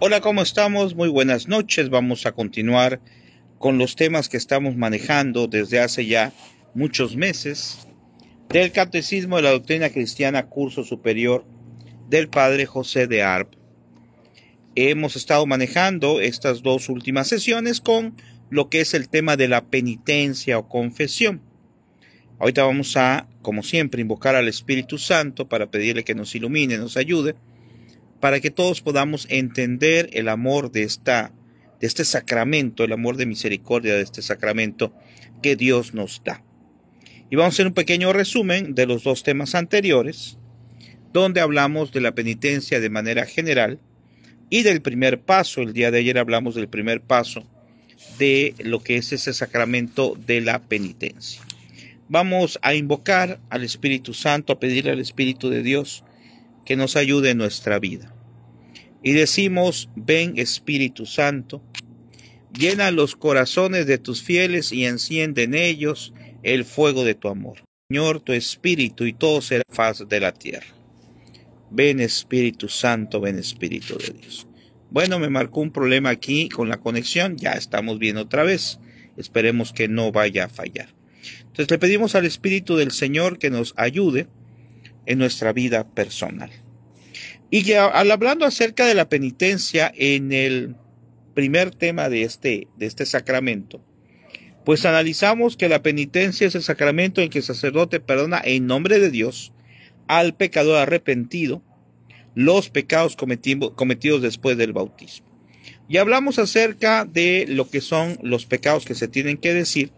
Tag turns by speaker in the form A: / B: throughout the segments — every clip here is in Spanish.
A: Hola, ¿cómo estamos? Muy buenas noches. Vamos a continuar con los temas que estamos manejando desde hace ya muchos meses del Catecismo de la Doctrina Cristiana, curso superior del Padre José de Arp. Hemos estado manejando estas dos últimas sesiones con lo que es el tema de la penitencia o confesión. Ahorita vamos a, como siempre, invocar al Espíritu Santo para pedirle que nos ilumine, nos ayude para que todos podamos entender el amor de, esta, de este sacramento, el amor de misericordia de este sacramento que Dios nos da. Y vamos a hacer un pequeño resumen de los dos temas anteriores, donde hablamos de la penitencia de manera general y del primer paso. El día de ayer hablamos del primer paso de lo que es ese sacramento de la penitencia. Vamos a invocar al Espíritu Santo, a pedirle al Espíritu de Dios que nos ayude en nuestra vida. Y decimos, ven Espíritu Santo, llena los corazones de tus fieles y enciende en ellos el fuego de tu amor. Señor, tu Espíritu y todo será faz de la tierra. Ven Espíritu Santo, ven Espíritu de Dios. Bueno, me marcó un problema aquí con la conexión, ya estamos bien otra vez. Esperemos que no vaya a fallar. Entonces le pedimos al Espíritu del Señor que nos ayude en nuestra vida personal. Y hablando acerca de la penitencia en el primer tema de este, de este sacramento, pues analizamos que la penitencia es el sacramento en que el sacerdote perdona en nombre de Dios al pecador arrepentido los pecados cometidos después del bautismo. Y hablamos acerca de lo que son los pecados que se tienen que decir,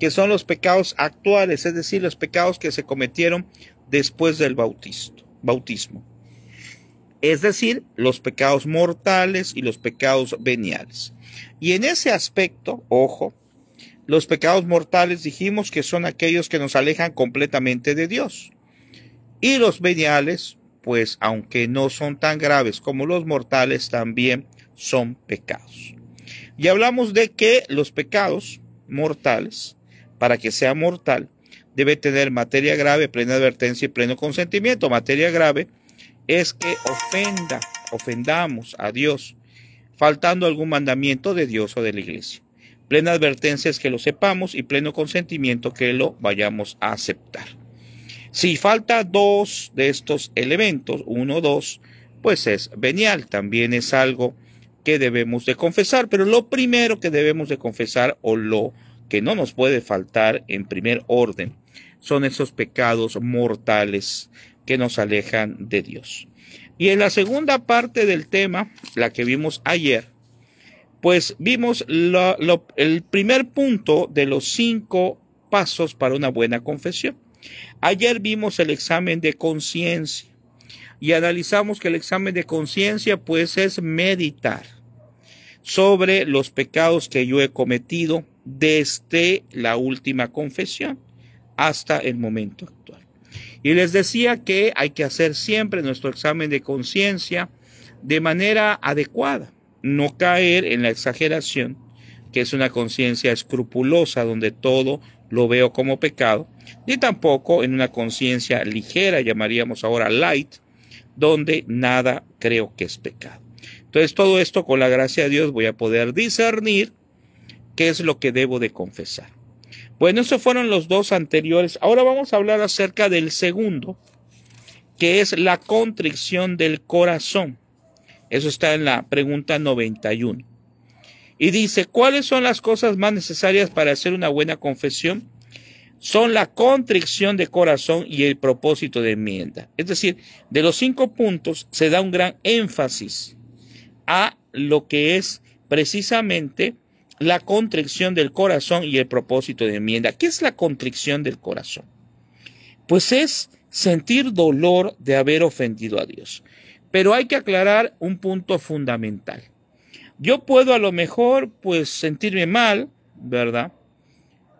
A: que son los pecados actuales, es decir, los pecados que se cometieron después del bautismo es decir, los pecados mortales y los pecados veniales. Y en ese aspecto, ojo, los pecados mortales dijimos que son aquellos que nos alejan completamente de Dios. Y los veniales, pues aunque no son tan graves como los mortales, también son pecados. Y hablamos de que los pecados mortales, para que sea mortal, debe tener materia grave, plena advertencia y pleno consentimiento. Materia grave es que ofenda, ofendamos a Dios, faltando algún mandamiento de Dios o de la iglesia. Plena advertencia es que lo sepamos y pleno consentimiento que lo vayamos a aceptar. Si falta dos de estos elementos, uno o dos, pues es venial, también es algo que debemos de confesar, pero lo primero que debemos de confesar o lo que no nos puede faltar en primer orden son esos pecados mortales que nos alejan de Dios. Y en la segunda parte del tema, la que vimos ayer, pues vimos el primer punto de los cinco pasos para una buena confesión. Ayer vimos el examen de conciencia y analizamos que el examen de conciencia pues es meditar sobre los pecados que yo he cometido desde la última confesión hasta el momento actual. Y les decía que hay que hacer siempre nuestro examen de conciencia de manera adecuada, no caer en la exageración, que es una conciencia escrupulosa donde todo lo veo como pecado, ni tampoco en una conciencia ligera, llamaríamos ahora light, donde nada creo que es pecado. Entonces todo esto con la gracia de Dios voy a poder discernir qué es lo que debo de confesar. Bueno, esos fueron los dos anteriores. Ahora vamos a hablar acerca del segundo, que es la contrición del corazón. Eso está en la pregunta 91. Y dice, ¿cuáles son las cosas más necesarias para hacer una buena confesión? Son la contrición de corazón y el propósito de enmienda. Es decir, de los cinco puntos se da un gran énfasis a lo que es precisamente la contrición del corazón y el propósito de enmienda. ¿Qué es la contricción del corazón? Pues es sentir dolor de haber ofendido a Dios. Pero hay que aclarar un punto fundamental. Yo puedo a lo mejor pues sentirme mal, ¿verdad?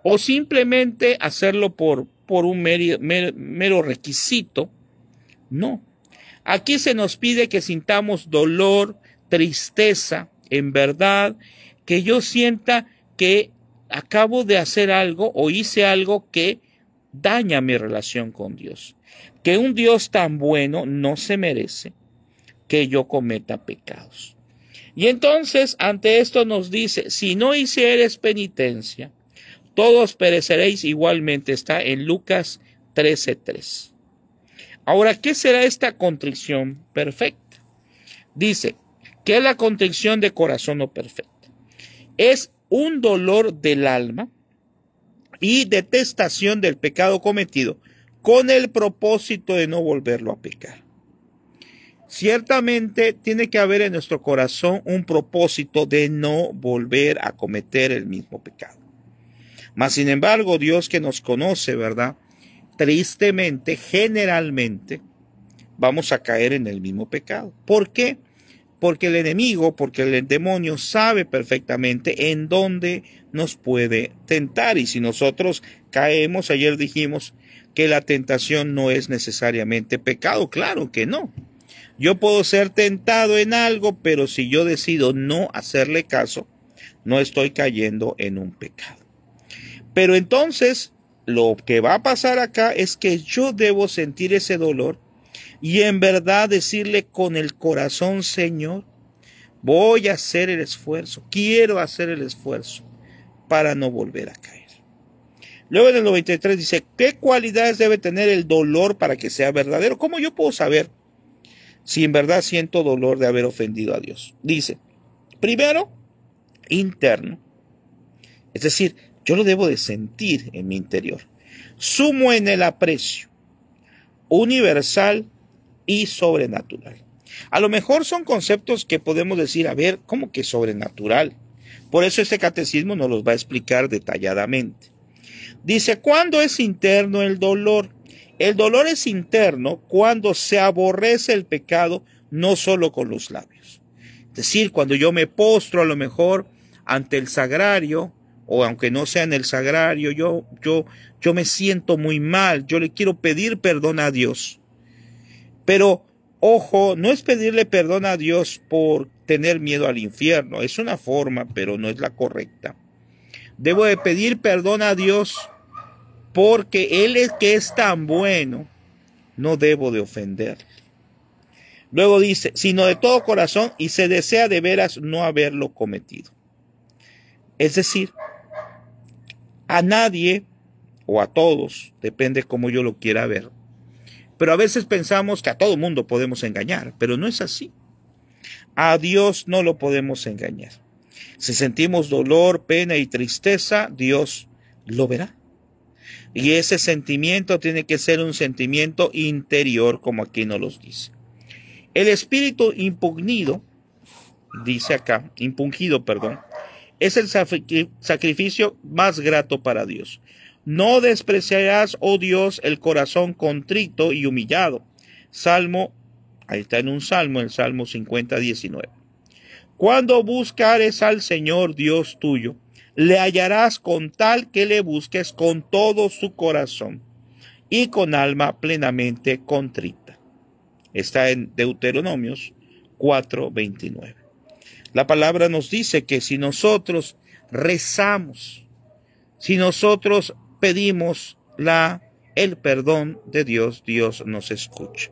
A: O simplemente hacerlo por, por un mero requisito. No. Aquí se nos pide que sintamos dolor, tristeza, en verdad, que yo sienta que acabo de hacer algo o hice algo que daña mi relación con Dios. Que un Dios tan bueno no se merece que yo cometa pecados. Y entonces ante esto nos dice, si no hicieres penitencia, todos pereceréis igualmente. Está en Lucas 13:3. Ahora, ¿qué será esta contrición perfecta? Dice, que es la contrición de corazón no perfecto? es un dolor del alma y detestación del pecado cometido con el propósito de no volverlo a pecar. Ciertamente tiene que haber en nuestro corazón un propósito de no volver a cometer el mismo pecado. Mas, sin embargo, Dios que nos conoce, ¿verdad? Tristemente, generalmente, vamos a caer en el mismo pecado. ¿Por qué? porque el enemigo, porque el demonio sabe perfectamente en dónde nos puede tentar. Y si nosotros caemos, ayer dijimos que la tentación no es necesariamente pecado, claro que no. Yo puedo ser tentado en algo, pero si yo decido no hacerle caso, no estoy cayendo en un pecado. Pero entonces, lo que va a pasar acá es que yo debo sentir ese dolor y en verdad decirle con el corazón, Señor, voy a hacer el esfuerzo, quiero hacer el esfuerzo para no volver a caer. Luego en el 93 dice, ¿qué cualidades debe tener el dolor para que sea verdadero? ¿Cómo yo puedo saber si en verdad siento dolor de haber ofendido a Dios? Dice, primero, interno. Es decir, yo lo debo de sentir en mi interior. Sumo en el aprecio universal y sobrenatural. A lo mejor son conceptos que podemos decir, a ver, ¿cómo que sobrenatural? Por eso este catecismo nos los va a explicar detalladamente. Dice, ¿cuándo es interno el dolor? El dolor es interno cuando se aborrece el pecado, no solo con los labios. Es decir, cuando yo me postro a lo mejor ante el sagrario, o aunque no sea en el sagrario, yo, yo, yo me siento muy mal, yo le quiero pedir perdón a Dios. Pero, ojo, no es pedirle perdón a Dios por tener miedo al infierno, es una forma, pero no es la correcta. Debo de pedir perdón a Dios porque Él es que es tan bueno, no debo de ofenderle. Luego dice, sino de todo corazón y se desea de veras no haberlo cometido. Es decir, a nadie o a todos, depende cómo yo lo quiera ver. Pero a veces pensamos que a todo mundo podemos engañar, pero no es así. A Dios no lo podemos engañar. Si sentimos dolor, pena y tristeza, Dios lo verá. Y ese sentimiento tiene que ser un sentimiento interior, como aquí nos los dice. El espíritu impugnido, dice acá, impungido, perdón, es el sacrificio más grato para Dios. No despreciarás, oh Dios, el corazón contrito y humillado. Salmo, ahí está en un salmo, el Salmo 50, 19. Cuando buscares al Señor Dios tuyo, le hallarás con tal que le busques con todo su corazón y con alma plenamente contrita. Está en Deuteronomios 29. La palabra nos dice que si nosotros rezamos, si nosotros pedimos la, el perdón de Dios, Dios nos escucha.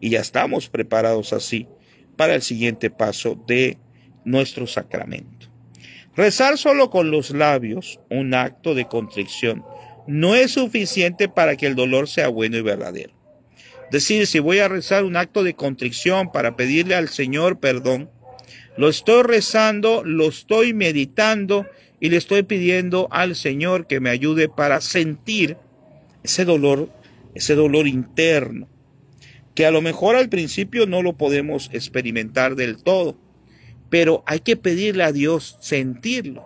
A: Y ya estamos preparados así para el siguiente paso de nuestro sacramento. Rezar solo con los labios, un acto de contrición, no es suficiente para que el dolor sea bueno y verdadero. Decir, si voy a rezar un acto de contrición para pedirle al Señor perdón, lo estoy rezando, lo estoy meditando y le estoy pidiendo al Señor que me ayude para sentir ese dolor, ese dolor interno, que a lo mejor al principio no lo podemos experimentar del todo, pero hay que pedirle a Dios sentirlo.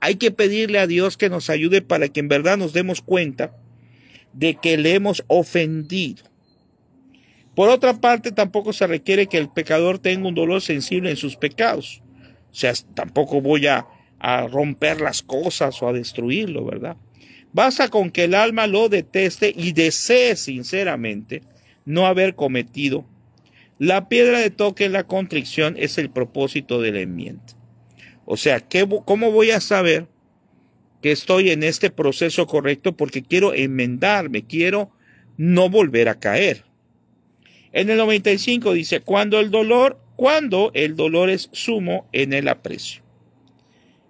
A: Hay que pedirle a Dios que nos ayude para que en verdad nos demos cuenta de que le hemos ofendido por otra parte, tampoco se requiere que el pecador tenga un dolor sensible en sus pecados. O sea, tampoco voy a, romper las cosas o a destruirlo, ¿verdad? Basta con que el alma lo deteste y desee sinceramente no haber cometido. La piedra de toque en la contrición es el propósito de la enmienda. O sea, ¿cómo voy a saber que estoy en este proceso correcto? Porque quiero enmendarme, quiero no volver a caer. En el 95 dice, cuando el dolor, cuando el dolor es sumo en el aprecio.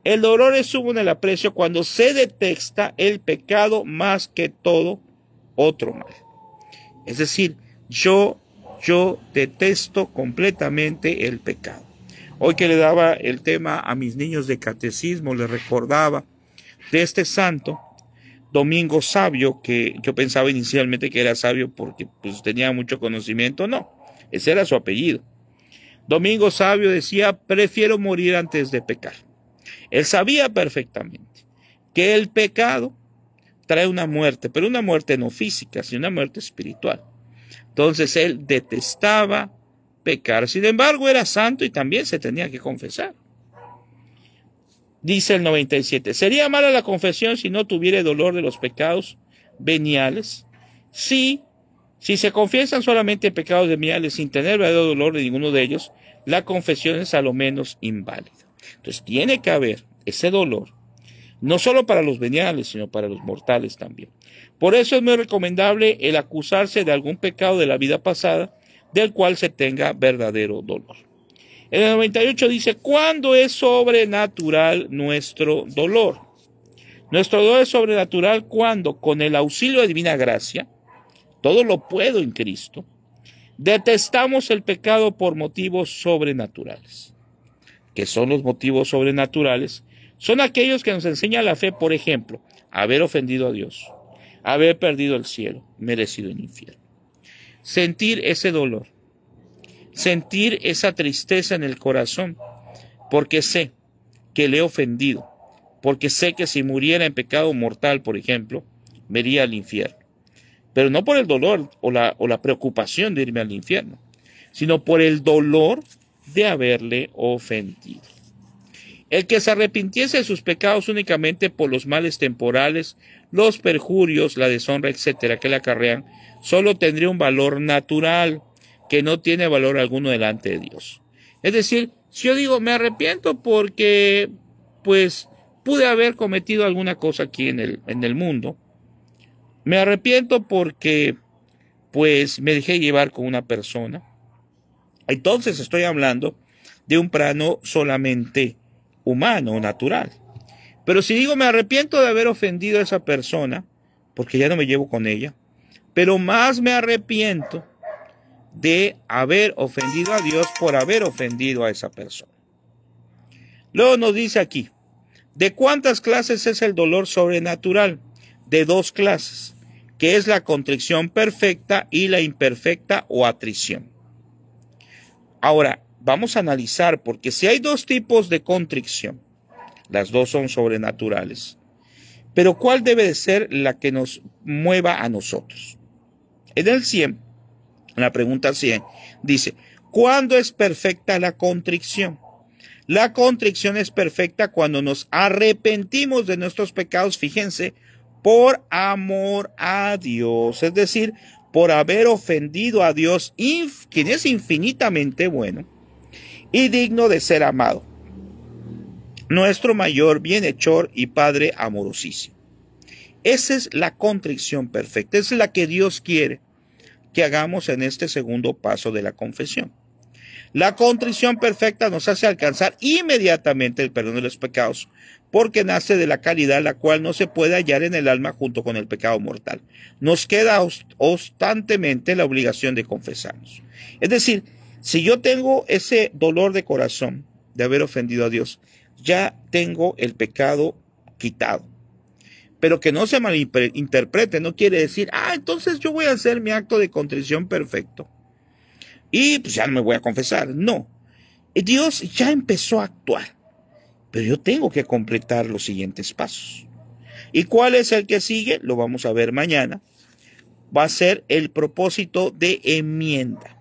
A: El dolor es sumo en el aprecio cuando se detesta el pecado más que todo otro mal. Es decir, yo, yo detesto completamente el pecado. Hoy que le daba el tema a mis niños de catecismo, le recordaba de este santo Domingo Sabio, que yo pensaba inicialmente que era sabio porque pues, tenía mucho conocimiento, no, ese era su apellido. Domingo Sabio decía, prefiero morir antes de pecar. Él sabía perfectamente que el pecado trae una muerte, pero una muerte no física, sino una muerte espiritual. Entonces él detestaba pecar, sin embargo era santo y también se tenía que confesar. Dice el 97, sería mala la confesión si no tuviera dolor de los pecados veniales. Sí, si se confiesan solamente pecados veniales sin tener verdadero dolor de ninguno de ellos, la confesión es a lo menos inválida. Entonces tiene que haber ese dolor, no solo para los veniales, sino para los mortales también. Por eso es muy recomendable el acusarse de algún pecado de la vida pasada del cual se tenga verdadero dolor. En el 98 dice, ¿cuándo es sobrenatural nuestro dolor? Nuestro dolor es sobrenatural cuando, con el auxilio de divina gracia, todo lo puedo en Cristo, detestamos el pecado por motivos sobrenaturales. que son los motivos sobrenaturales? Son aquellos que nos enseña la fe, por ejemplo, haber ofendido a Dios, haber perdido el cielo, merecido el infierno. Sentir ese dolor sentir esa tristeza en el corazón, porque sé que le he ofendido, porque sé que si muriera en pecado mortal, por ejemplo, me iría al infierno. Pero no por el dolor o la, preocupación de irme al infierno, sino por el dolor de haberle ofendido. El que se arrepintiese de sus pecados únicamente por los males temporales, los perjurios, la deshonra, etcétera, que le acarrean, solo tendría un valor natural que no tiene valor alguno delante de Dios. Es decir, si yo digo, me arrepiento porque, pues, pude haber cometido alguna cosa aquí en el, en el mundo, me arrepiento porque, pues, me dejé llevar con una persona, entonces estoy hablando de un plano solamente humano, natural. Pero si digo, me arrepiento de haber ofendido a esa persona, porque ya no me llevo con ella, pero más me arrepiento de haber ofendido a Dios por haber ofendido a esa persona. Luego nos dice aquí, ¿de cuántas clases es el dolor sobrenatural? De dos clases, que es la contricción perfecta y la imperfecta o atrición. Ahora, vamos a analizar, porque si hay dos tipos de contricción, las dos son sobrenaturales, pero ¿cuál debe de ser la que nos mueva a nosotros? En el 100 la pregunta 100 dice, ¿cuándo es perfecta la contrición? La contrición es perfecta cuando nos arrepentimos de nuestros pecados, fíjense, por amor a Dios, es decir, por haber ofendido a Dios, quien es infinitamente bueno y digno de ser amado, nuestro mayor bienhechor y Padre amorosísimo. Esa es la contrición perfecta, es la que Dios quiere que hagamos en este segundo paso de la confesión. La contrición perfecta nos hace alcanzar inmediatamente el perdón de los pecados, porque nace de la calidad la cual no se puede hallar en el alma junto con el pecado mortal. Nos queda constantemente la obligación de confesarnos. Es decir, si yo tengo ese dolor de corazón de haber ofendido a Dios, ya tengo el pecado quitado. Pero que no se malinterprete, no quiere decir, ah, entonces yo voy a hacer mi acto de contrición perfecto. Y pues ya no me voy a confesar. No. Dios ya empezó a actuar. Pero yo tengo que completar los siguientes pasos. ¿Y cuál es el que sigue? Lo vamos a ver mañana. Va a ser el propósito de enmienda,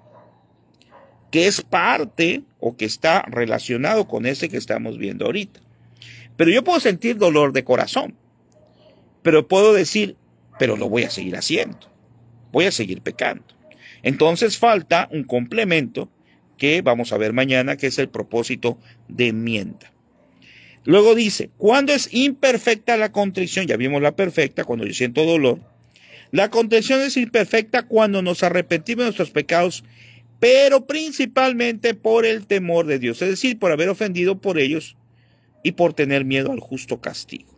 A: que es parte o que está relacionado con ese que estamos viendo ahorita. Pero yo puedo sentir dolor de corazón. Pero puedo decir, pero lo voy a seguir haciendo, voy a seguir pecando. Entonces falta un complemento que vamos a ver mañana, que es el propósito de enmienda. Luego dice, cuando es imperfecta la contrición, ya vimos la perfecta, cuando yo siento dolor, la contrición es imperfecta cuando nos arrepentimos de nuestros pecados, pero principalmente por el temor de Dios, es decir, por haber ofendido por ellos y por tener miedo al justo castigo.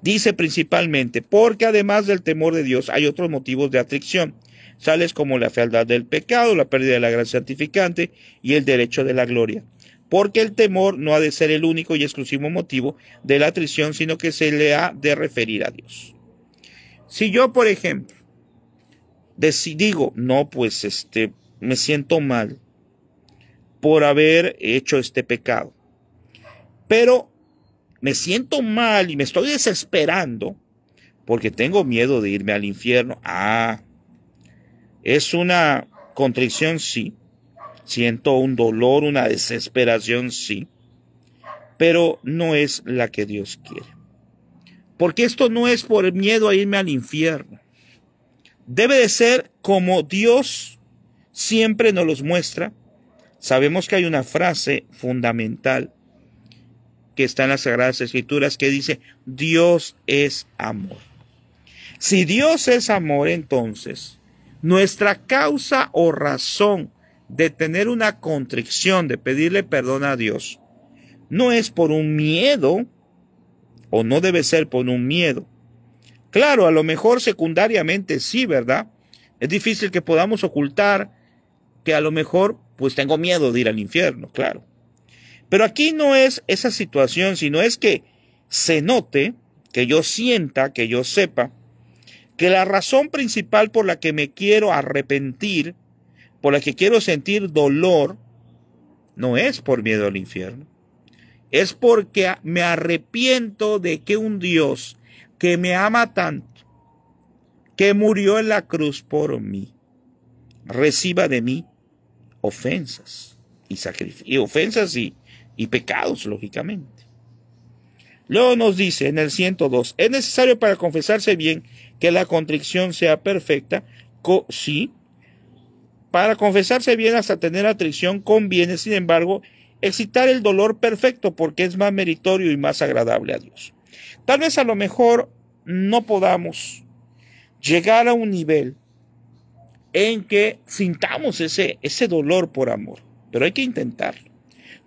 A: Dice principalmente, porque además del temor de Dios hay otros motivos de aflicción, tales como la fealdad del pecado, la pérdida de la gracia santificante y el derecho de la gloria. Porque el temor no ha de ser el único y exclusivo motivo de la atrición, sino que se le ha de referir a Dios. Si yo, por ejemplo, digo, no, pues este, me siento mal por haber hecho este pecado, pero me siento mal y me estoy desesperando porque tengo miedo de irme al infierno. Ah, es una contrición, sí. Siento un dolor, una desesperación, sí. Pero no es la que Dios quiere. Porque esto no es por miedo a irme al infierno. Debe de ser como Dios siempre nos los muestra. Sabemos que hay una frase fundamental que está en las Sagradas Escrituras que dice, Dios es amor. Si Dios es amor, entonces, nuestra causa o razón de tener una contrición, de pedirle perdón a Dios, no es por un miedo, o no debe ser por un miedo. Claro, a lo mejor secundariamente sí, ¿verdad? Es difícil que podamos ocultar que a lo mejor, pues tengo miedo de ir al infierno, claro. Pero aquí no es esa situación, sino es que se note, que yo sienta, que yo sepa, que la razón principal por la que me quiero arrepentir, por la que quiero sentir dolor, no es por miedo al infierno. Es porque me arrepiento de que un Dios que me ama tanto, que murió en la cruz por mí, reciba de mí ofensas y, sacrificios. ofensas y y pecados, lógicamente. Luego nos dice en el 102, es necesario para confesarse bien que la contrición sea perfecta, sí. Para confesarse bien hasta tener atrición conviene, sin embargo, excitar el dolor perfecto porque es más meritorio y más agradable a Dios. Tal vez a lo mejor no podamos llegar a un nivel en que sintamos ese, ese dolor por amor, pero hay que intentarlo.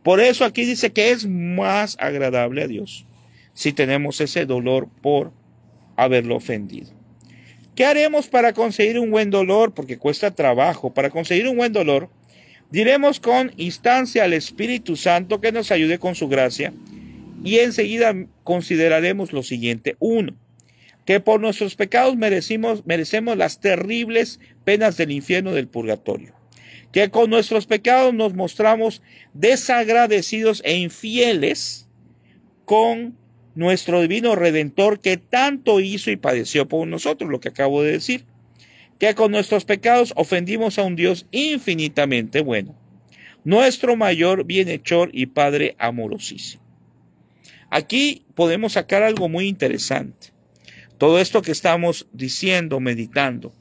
A: Por eso aquí dice que es más agradable a Dios si tenemos ese dolor por haberlo ofendido. ¿Qué haremos para conseguir un buen dolor? Porque cuesta trabajo. Para conseguir un buen dolor, diremos con instancia al Espíritu Santo que nos ayude con su gracia y enseguida consideraremos lo siguiente. Uno, que por nuestros pecados merecimos, merecemos las terribles penas del infierno del purgatorio que con nuestros pecados nos mostramos desagradecidos e infieles con nuestro divino redentor que tanto hizo y padeció por nosotros, lo que acabo de decir, que con nuestros pecados ofendimos a un Dios infinitamente bueno, nuestro mayor bienhechor y Padre amorosísimo. Aquí podemos sacar algo muy interesante. Todo esto que estamos diciendo, meditando,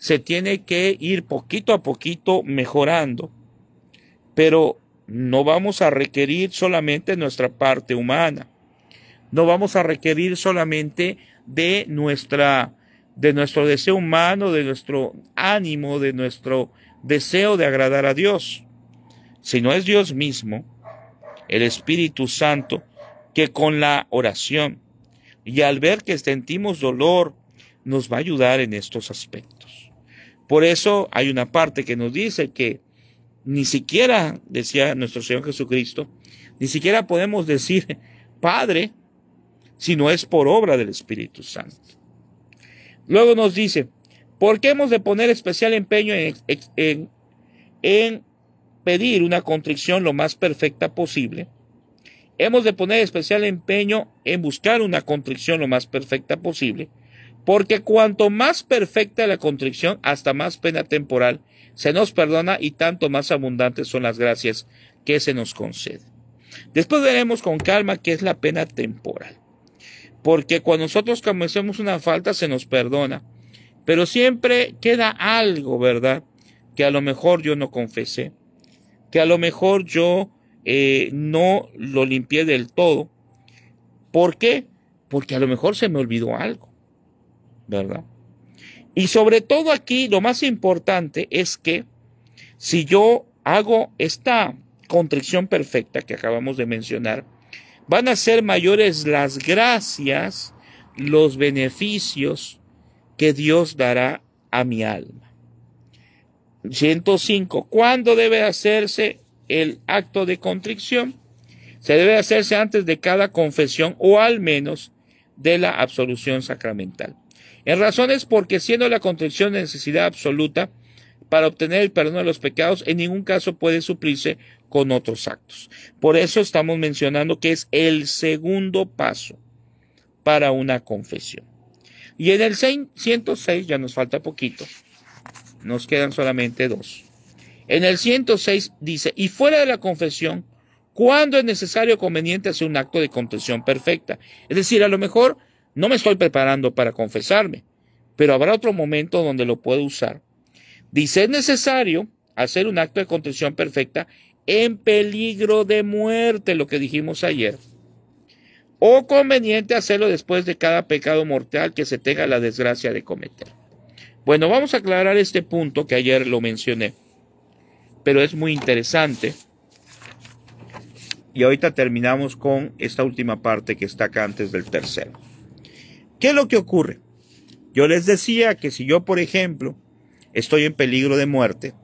A: se tiene que ir poquito a poquito mejorando, pero no vamos a requerir solamente nuestra parte humana, no vamos a requerir solamente de nuestra de nuestro deseo humano, de nuestro ánimo, de nuestro deseo de agradar a Dios, sino es Dios mismo, el Espíritu Santo, que con la oración y al ver que sentimos dolor, nos va a ayudar en estos aspectos. Por eso hay una parte que nos dice que ni siquiera, decía nuestro Señor Jesucristo, ni siquiera podemos decir Padre si no es por obra del Espíritu Santo. Luego nos dice, ¿por qué hemos de poner especial empeño en, pedir una contrición lo más perfecta posible? Hemos de poner especial empeño en buscar una contrición lo más perfecta posible porque cuanto más perfecta la contrición, hasta más pena temporal se nos perdona y tanto más abundantes son las gracias que se nos concede. Después veremos con calma qué es la pena temporal. Porque cuando nosotros comencemos una falta se nos perdona. Pero siempre queda algo, ¿verdad? Que a lo mejor yo no confesé. Que a lo mejor yo eh, no lo limpié del todo. ¿Por qué? Porque a lo mejor se me olvidó algo. ¿verdad? Y sobre todo aquí lo más importante es que si yo hago esta contrición perfecta que acabamos de mencionar, van a ser mayores las gracias, los beneficios que Dios dará a mi alma. 105. ¿Cuándo debe hacerse el acto de contrición? Se debe hacerse antes de cada confesión o al menos de la absolución sacramental. En razones porque siendo la contrición de necesidad absoluta para obtener el perdón de los pecados, en ningún caso puede suplirse con otros actos. Por eso estamos mencionando que es el segundo paso para una confesión. Y en el 106, ya nos falta poquito, nos quedan solamente dos. En el 106 dice, y fuera de la confesión, cuando es necesario o conveniente hacer un acto de contención perfecta. Es decir, a lo mejor no me estoy preparando para confesarme, pero habrá otro momento donde lo puedo usar. Dice, es necesario hacer un acto de contención perfecta en peligro de muerte, lo que dijimos ayer. O conveniente hacerlo después de cada pecado mortal que se tenga la desgracia de cometer. Bueno, vamos a aclarar este punto que ayer lo mencioné, pero es muy interesante y ahorita terminamos con esta última parte que está acá antes del tercero. ¿Qué es lo que ocurre? Yo les decía que si yo, por ejemplo, estoy en peligro de muerte,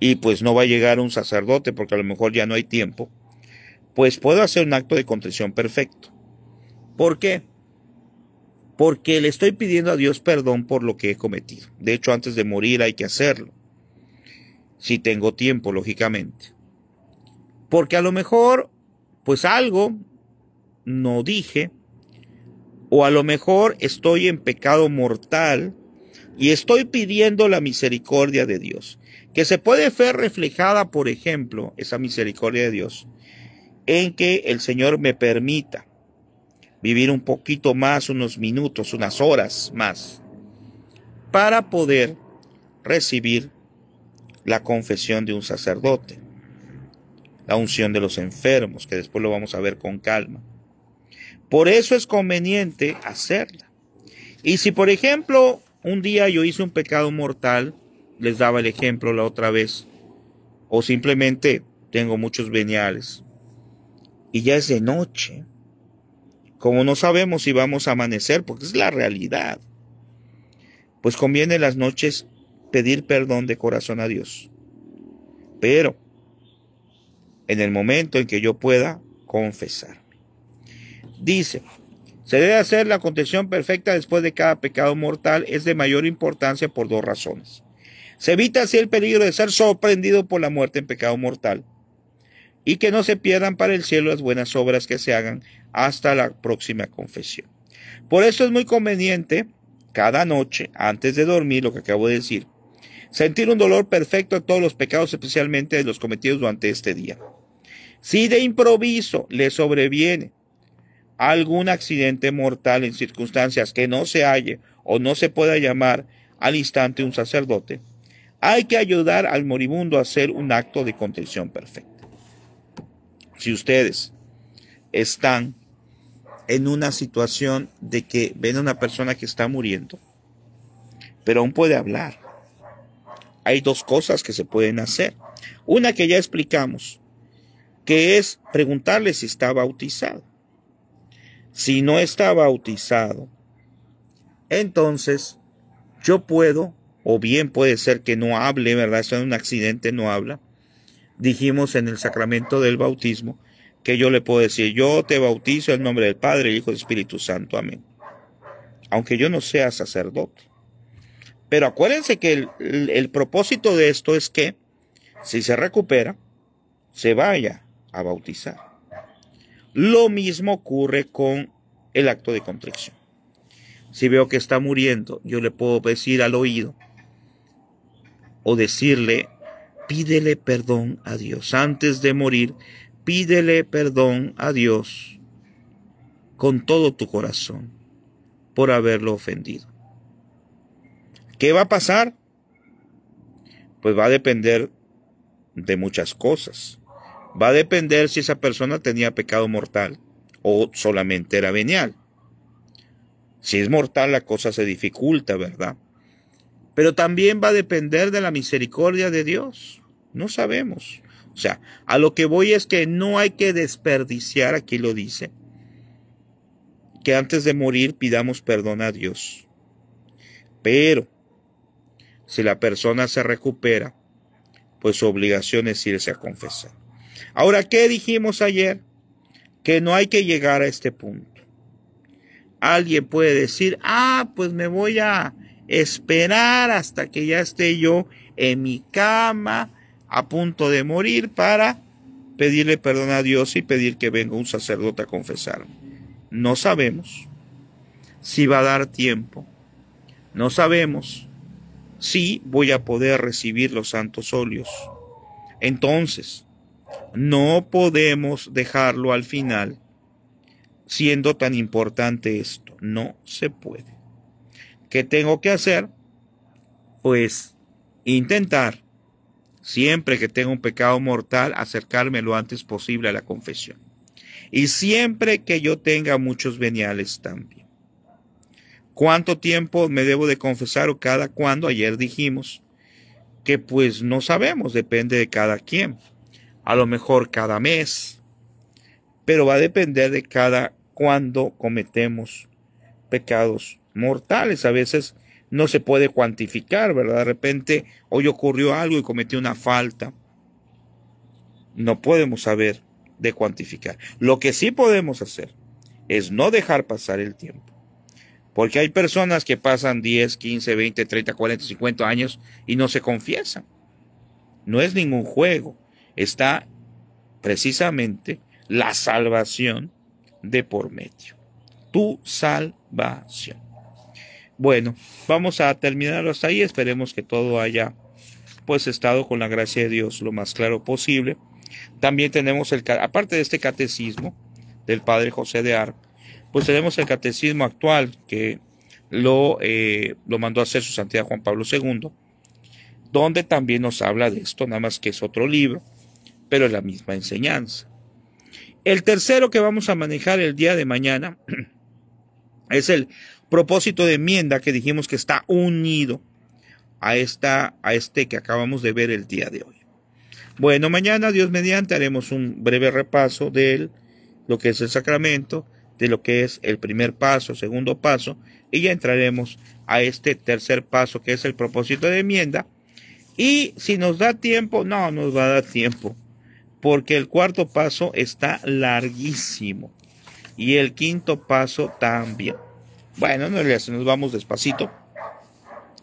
A: y pues no va a llegar un sacerdote porque a lo mejor ya no hay tiempo, pues puedo hacer un acto de contrición perfecto. ¿Por qué? Porque le estoy pidiendo a Dios perdón por lo que he cometido. De hecho, antes de morir hay que hacerlo. Si tengo tiempo, lógicamente. Porque a lo mejor, pues algo no dije, o a lo mejor estoy en pecado mortal y estoy pidiendo la misericordia de Dios, que se puede ver reflejada, por ejemplo, esa misericordia de Dios, en que el Señor me permita vivir un poquito más, unos minutos, unas horas más, para poder recibir la confesión de un sacerdote la unción de los enfermos, que después lo vamos a ver con calma. Por eso es conveniente hacerla. Y si, por ejemplo, un día yo hice un pecado mortal, les daba el ejemplo la otra vez, o simplemente tengo muchos veniales, y ya es de noche, como no sabemos si vamos a amanecer, porque es la realidad, pues conviene las noches pedir perdón de corazón a Dios. Pero en el momento en que yo pueda confesar, Dice, se debe hacer la contención perfecta después de cada pecado mortal, es de mayor importancia por dos razones. Se evita así el peligro de ser sorprendido por la muerte en pecado mortal y que no se pierdan para el cielo las buenas obras que se hagan hasta la próxima confesión. Por eso es muy conveniente cada noche, antes de dormir, lo que acabo de decir, sentir un dolor perfecto a todos los pecados, especialmente de los cometidos durante este día. Si de improviso le sobreviene algún accidente mortal en circunstancias que no se halle o no se pueda llamar al instante un sacerdote, hay que ayudar al moribundo a hacer un acto de contención perfecta. Si ustedes están en una situación de que ven a una persona que está muriendo, pero aún puede hablar, hay dos cosas que se pueden hacer. Una que ya explicamos, que es preguntarle si está bautizado. Si no está bautizado, entonces yo puedo, o bien puede ser que no hable, ¿verdad? Eso es un accidente, no habla. Dijimos en el sacramento del bautismo que yo le puedo decir, yo te bautizo en nombre del Padre, Hijo y Espíritu Santo, amén. Aunque yo no sea sacerdote. Pero acuérdense que el propósito de esto es que si se recupera, se vaya a bautizar. Lo mismo ocurre con el acto de contrición. Si veo que está muriendo, yo le puedo decir al oído o decirle, pídele perdón a Dios. Antes de morir, pídele perdón a Dios con todo tu corazón por haberlo ofendido. ¿Qué va a pasar? Pues va a depender de muchas cosas. Va a depender si esa persona tenía pecado mortal o solamente era venial. Si es mortal la cosa se dificulta, ¿verdad? Pero también va a depender de la misericordia de Dios. No sabemos. O sea, a lo que voy es que no hay que desperdiciar, aquí lo dice, que antes de morir pidamos perdón a Dios. Pero, si la persona se recupera, pues su obligación es irse a confesar. Ahora, ¿qué dijimos ayer? Que no hay que llegar a este punto. Alguien puede decir, ah, pues me voy a esperar hasta que ya esté yo en mi cama a punto de morir para pedirle perdón a Dios y pedir que venga un sacerdote a confesarme. No sabemos si va a dar tiempo. No sabemos si voy a poder recibir los santos óleos. Entonces, no podemos dejarlo al final siendo tan importante esto. No se puede. ¿Qué tengo que hacer? Pues intentar, siempre que tenga un pecado mortal, acercarme lo antes posible a la confesión. Y siempre que yo tenga muchos veniales también. ¿Cuánto tiempo me debo de confesar o cada cuándo? Ayer dijimos que pues no sabemos, depende de cada quien a lo mejor cada mes, pero va a depender de cada cuando cometemos pecados mortales. A veces no se puede cuantificar, ¿verdad? De repente hoy ocurrió algo y cometí una falta. No podemos saber de cuantificar. Lo que sí podemos hacer es no dejar pasar el tiempo. Porque hay personas que pasan 10, 15, 20, 30, 40, 50 años y no se confiesan. No es ningún juego está precisamente la salvación de por medio. Tu salvación. Bueno, vamos a terminar hasta ahí. Esperemos que todo haya pues estado con la gracia de Dios lo más claro posible. También tenemos el aparte de este catecismo del padre José de Ar, pues tenemos el catecismo actual que lo, eh, lo mandó a hacer su santidad Juan Pablo II, donde también nos habla de esto, nada más que es otro libro pero es la misma enseñanza. El tercero que vamos a manejar el día de mañana es el propósito de enmienda que dijimos que está unido a, esta, a este que acabamos de ver el día de hoy. Bueno, mañana Dios mediante haremos un breve repaso de lo que es el sacramento, de lo que es el primer paso, segundo paso, y ya entraremos a este tercer paso que es el propósito de enmienda. Y si nos da tiempo, no nos va a dar tiempo porque el cuarto paso está larguísimo y el quinto paso también. Bueno, no nos vamos despacito.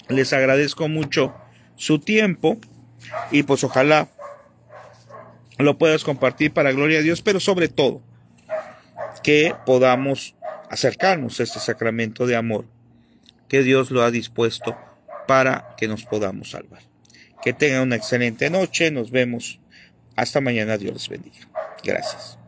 A: Les agradezco mucho su tiempo y pues ojalá lo puedas compartir para gloria a Dios, pero sobre todo que podamos acercarnos a este sacramento de amor que Dios lo ha dispuesto para que nos podamos salvar. Que tengan una excelente noche, nos vemos hasta mañana, Dios les bendiga. Gracias.